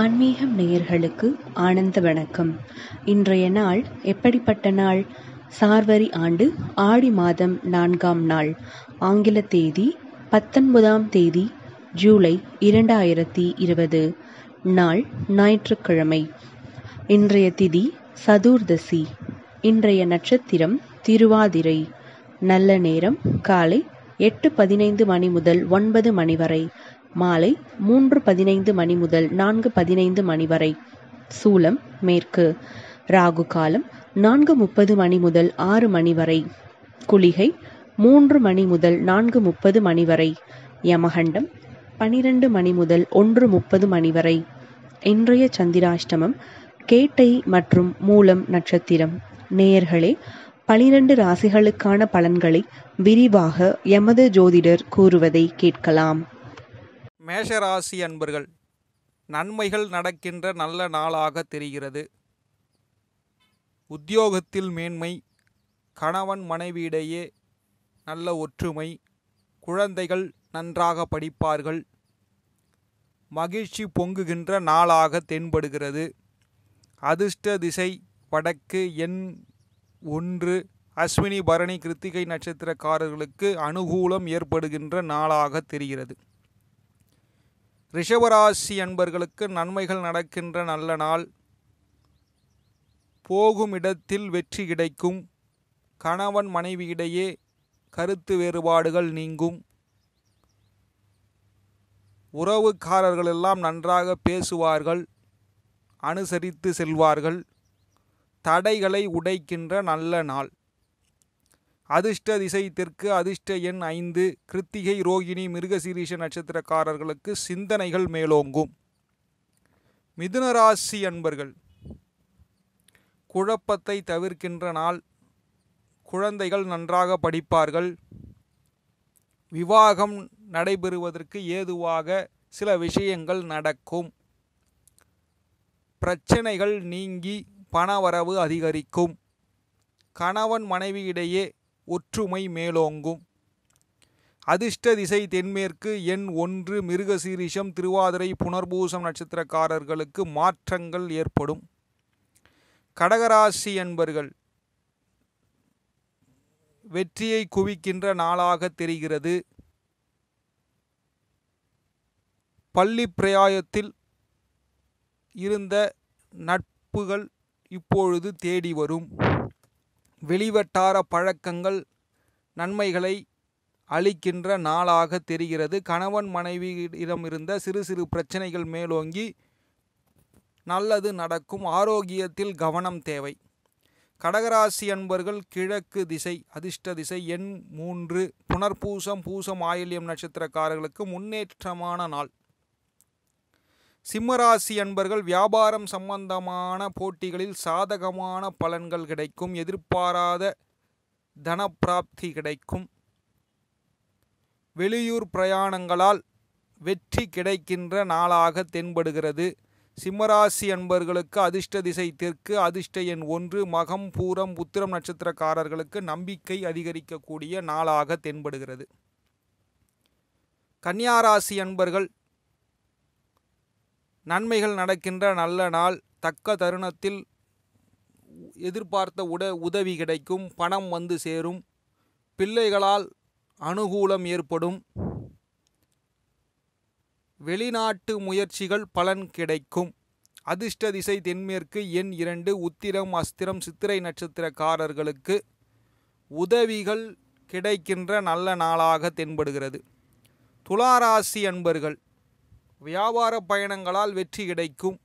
ஆன்மீகம் நேயர்களுக்கு ஆனந்த வணக்கம் இன்றைய நாள் எப்படிப்பட்ட நாள் சார்வரி ஆண்டு ஆடி மாதம் நான்காம் நாள் ஆங்கில தேதி பத்தொன்பதாம் தேதி ஜூலை இரண்டாயிரத்தி இருபது நாள் ஞாயிற்றுக்கிழமை இன்றைய திதி சதுர்தசி இன்றைய நட்சத்திரம் திருவாதிரை நல்ல நேரம் காலை எட்டு பதினைந்து மணி முதல் ஒன்பது மணி வரை மாலை மூன்று பதினைந்து மணி முதல் நான்கு பதினைந்து மணி வரை சூலம் மேற்கு ராகு காலம் நான்கு முப்பது மணி முதல் ஆறு மணி வரை குளிகை மூன்று மணி முதல் நான்கு முப்பது மணி வரை யமகண்டம் பனிரெண்டு மணி முதல் ஒன்று முப்பது மணி வரை இன்றைய சந்திராஷ்டமம் கேட்டை மற்றும் மூலம் நட்சத்திரம் நேயர்களே பனிரெண்டு ராசிகளுக்கான பலன்களை விரிவாக எமது ஜோதிடர் கூறுவதை கேட்கலாம் மேஷராசி அன்பர்கள் நன்மைகள் நடக்கின்ற நல்ல நாளாக தெரிகிறது உத்தியோகத்தில் மேன்மை கணவன் மனைவியிடையே நல்ல ஒற்றுமை குழந்தைகள் நன்றாக படிப்பார்கள் மகிழ்ச்சி பொங்குகின்ற நாளாக தென்படுகிறது அதிர்ஷ்ட திசை வடக்கு எண் ஒன்று அஸ்வினி பரணி கிருத்திகை நட்சத்திரக்காரர்களுக்கு அனுகூலம் ஏற்படுகின்ற நாளாக தெரிகிறது ரிஷவராசி அன்பர்களுக்கு நன்மைகள் நடக்கின்ற நல்ல நாள் போகும் இடத்தில் வெற்றி கிடைக்கும் கணவன் மனைவியிடையே கருத்து வேறுபாடுகள் நீங்கும் உறவுக்காரர்களெல்லாம் நன்றாக பேசுவார்கள் அனுசரித்து செல்வார்கள் தடைகளை உடைக்கின்ற நல்ல நாள் அதிர்ஷ்ட திசை தெற்கு அதிர்ஷ்ட எண் ஐந்து கிருத்திகை ரோகிணி மிருகசிரீஷ நட்சத்திரக்காரர்களுக்கு சிந்தனைகள் மேலோங்கும் மிதுனராசி அன்பர்கள் குழப்பத்தை தவிர்க்கின்ற நாள் குழந்தைகள் நன்றாக படிப்பார்கள் விவாகம் நடைபெறுவதற்கு ஏதுவாக சில விஷயங்கள் நடக்கும் பிரச்சனைகள் நீங்கி பணவரவு அதிகரிக்கும் கணவன் மனைவியிடையே ஒற்றுமை மேலோங்கும் அதிர்ஷ்ட திசை தென்மேற்கு எண் ஒன்று மிருகசீரிஷம் திருவாதிரை புனர்பூசம் நட்சத்திரக்காரர்களுக்கு மாற்றங்கள் ஏற்படும் கடகராசி என்பர்கள் வெற்றியை குவிக்கின்ற நாளாக தெரிகிறது பள்ளி பிரயாயத்தில் இருந்த நட்புகள் இப்பொழுது தேடி வரும் வெளிவட்டார பழக்கங்கள் நன்மைகளை அளிக்கின்ற நாளாக தெரிகிறது கணவன் மனைவியிடம் இருந்த சிறு சிறு பிரச்சனைகள் மேலோங்கி நல்லது நடக்கும் ஆரோக்கியத்தில் கவனம் தேவை கடகராசி அன்பர்கள் கிழக்கு திசை அதிர்ஷ்ட திசை எண் மூன்று புனர்பூசம் பூசம் ஆயில்யம் நட்சத்திரக்காரர்களுக்கு முன்னேற்றமான நாள் சிம்மராசி அன்பர்கள் வியாபாரம் சம்பந்தமான போட்டிகளில் சாதகமான பலன்கள் கிடைக்கும் எதிர்பாராத தனப்பிராப்தி கிடைக்கும் வெளியூர் பிரயாணங்களால் வெற்றி கிடைக்கின்ற நாளாக தென்படுகிறது சிம்மராசி அன்பர்களுக்கு அதிர்ஷ்ட திசை தெற்கு அதிர்ஷ்ட எண் ஒன்று மகம் பூரம் உத்திரம் நட்சத்திரக்காரர்களுக்கு நம்பிக்கை அதிகரிக்கக்கூடிய நாளாக தென்படுகிறது கன்னியாராசி அன்பர்கள் நன்மைகள் நடக்கின்ற நல்ல நாள் தக்க தருணத்தில் எதிர்பார்த்த உட உதவி கிடைக்கும் பணம் வந்து சேரும் பிள்ளைகளால் அனுகூலம் ஏற்படும் வெளிநாட்டு முயற்சிகள் பலன் கிடைக்கும் அதிர்ஷ்ட திசை தென்மேற்கு எண் இரண்டு உத்திரம் அஸ்திரம் சித்திரை நட்சத்திரக்காரர்களுக்கு உதவிகள் கிடைக்கின்ற நல்ல நாளாக தென்படுகிறது துளாராசி அன்பர்கள் வியாபார பயணங்களால் வெற்றி கிடைக்கும்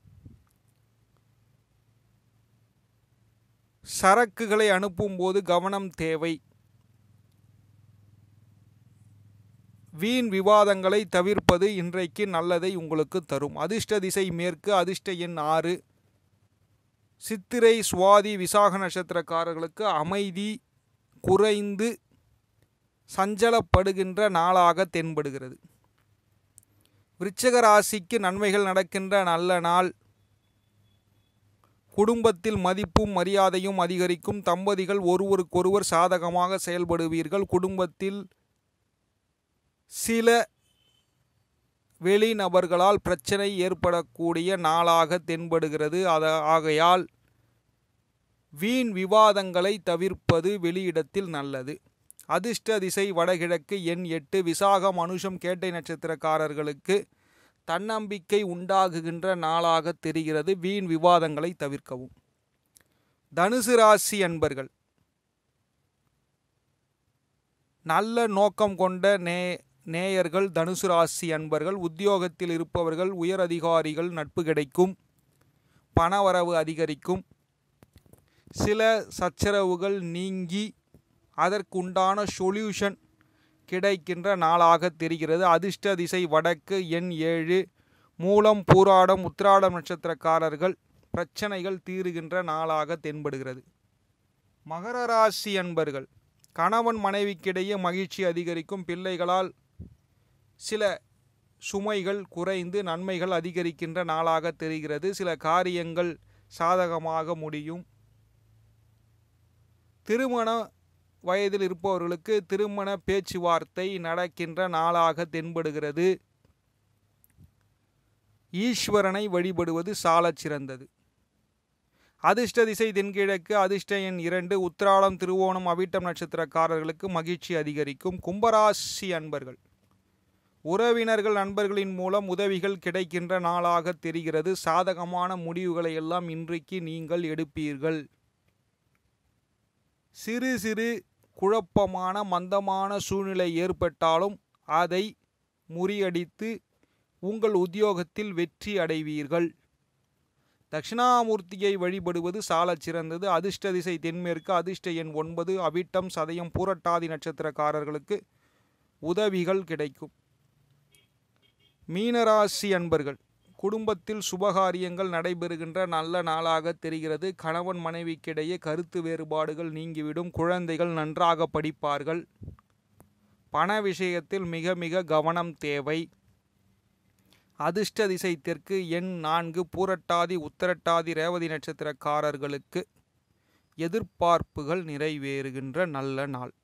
சரக்குகளை அனுப்பும்போது கவனம் தேவை வீண் விவாதங்களை தவிர்ப்பது இன்றைக்கு நல்லதை உங்களுக்கு தரும் அதிர்ஷ்ட திசை மேற்கு அதிர்ஷ்ட எண் ஆறு சித்திரை சுவாதி விசாக நட்சத்திரக்காரர்களுக்கு அமைதி குறைந்து சஞ்சலப்படுகின்ற நாளாக தென்படுகிறது விருச்சக ராசிக்கு நன்மைகள் நடக்கின்ற நல்ல நாள் குடும்பத்தில் மதிப்பும் மரியாதையும் அதிகரிக்கும் தம்பதிகள் ஒருவருக்கொருவர் சாதகமாக செயல்படுவீர்கள் குடும்பத்தில் சில வெளிநபர்களால் பிரச்சனை ஏற்படக்கூடிய நாளாக தென்படுகிறது அத ஆகையால் வீண் விவாதங்களை தவிர்ப்பது வெளியிடத்தில் நல்லது அதிர்ஷ்ட திசை வடகிழக்கு எண் எட்டு விசாகம் அனுஷம் கேட்டை நட்சத்திரக்காரர்களுக்கு தன்னம்பிக்கை உண்டாகுகின்ற நாளாக தெரிகிறது வீண் விவாதங்களை தவிர்க்கவும் தனுசு ராசி அன்பர்கள் நல்ல நோக்கம் கொண்ட நே நேயர்கள் தனுசு ராசி அன்பர்கள் உத்தியோகத்தில் இருப்பவர்கள் உயர் அதிகாரிகள் நட்பு கிடைக்கும் பணவரவு அதிகரிக்கும் சில சச்சரவுகள் நீங்கி அதற்குண்டான சொல்யூஷன் கிடைக்கின்ற நாளாக தெரிகிறது அதிர்ஷ்ட திசை வடக்கு எண் ஏழு மூலம் பூராடம் உத்திராடம் நட்சத்திரக்காரர்கள் பிரச்சனைகள் தீருகின்ற நாளாக தென்படுகிறது மகர ராசி அன்பர்கள் கணவன் மனைவிக்கிடையே மகிழ்ச்சி அதிகரிக்கும் பிள்ளைகளால் சில சுமைகள் குறைந்து நன்மைகள் அதிகரிக்கின்ற நாளாக தெரிகிறது சில காரியங்கள் சாதகமாக முடியும் திருமண வயதில் இருப்பவர்களுக்கு திருமண பேச்சுவார்த்தை நடக்கின்ற நாளாக தென்படுகிறது ஈஸ்வரனை வழிபடுவது சாலச்சிறந்தது சிறந்தது அதிர்ஷ்ட திசை தென்கிழக்கு அதிர்ஷ்ட எண் இரண்டு உத்திராளம் திருவோணம் அவிட்டம் நட்சத்திரக்காரர்களுக்கு மகிழ்ச்சி அதிகரிக்கும் கும்பராசி அன்பர்கள் உறவினர்கள் நண்பர்களின் மூலம் உதவிகள் கிடைக்கின்ற நாளாக தெரிகிறது சாதகமான முடிவுகளை எல்லாம் இன்றைக்கு நீங்கள் எடுப்பீர்கள் சிறு சிறு குழப்பமான மந்தமான சூழ்நிலை ஏற்பட்டாலும் அதை முறியடித்து உங்கள் உத்தியோகத்தில் வெற்றி அடைவீர்கள் தட்சிணாமூர்த்தியை வழிபடுவது சாலச் சிறந்தது அதிர்ஷ்ட திசை தென்மேற்கு அதிர்ஷ்ட எண் ஒன்பது அவிட்டம் சதயம் பூரட்டாதி நட்சத்திரக்காரர்களுக்கு உதவிகள் கிடைக்கும் மீனராசி அன்பர்கள் குடும்பத்தில் சுபகாரியங்கள் நடைபெறுகின்ற நல்ல நாளாக தெரிகிறது கணவன் மனைவிக்கிடையே கருத்து வேறுபாடுகள் நீங்கிவிடும் குழந்தைகள் நன்றாக படிப்பார்கள் பண விஷயத்தில் மிக மிக கவனம் தேவை அதிர்ஷ்ட திசை தெற்கு எண் நான்கு பூரட்டாதி உத்தரட்டாதி ரேவதி நட்சத்திரக்காரர்களுக்கு எதிர்பார்ப்புகள் நிறைவேறுகின்ற நல்ல நாள்